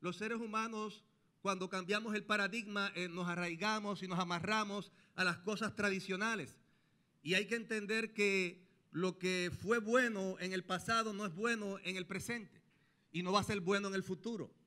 los seres humanos, cuando cambiamos el paradigma, eh, nos arraigamos y nos amarramos a las cosas tradicionales. Y hay que entender que lo que fue bueno en el pasado no es bueno en el presente y no va a ser bueno en el futuro.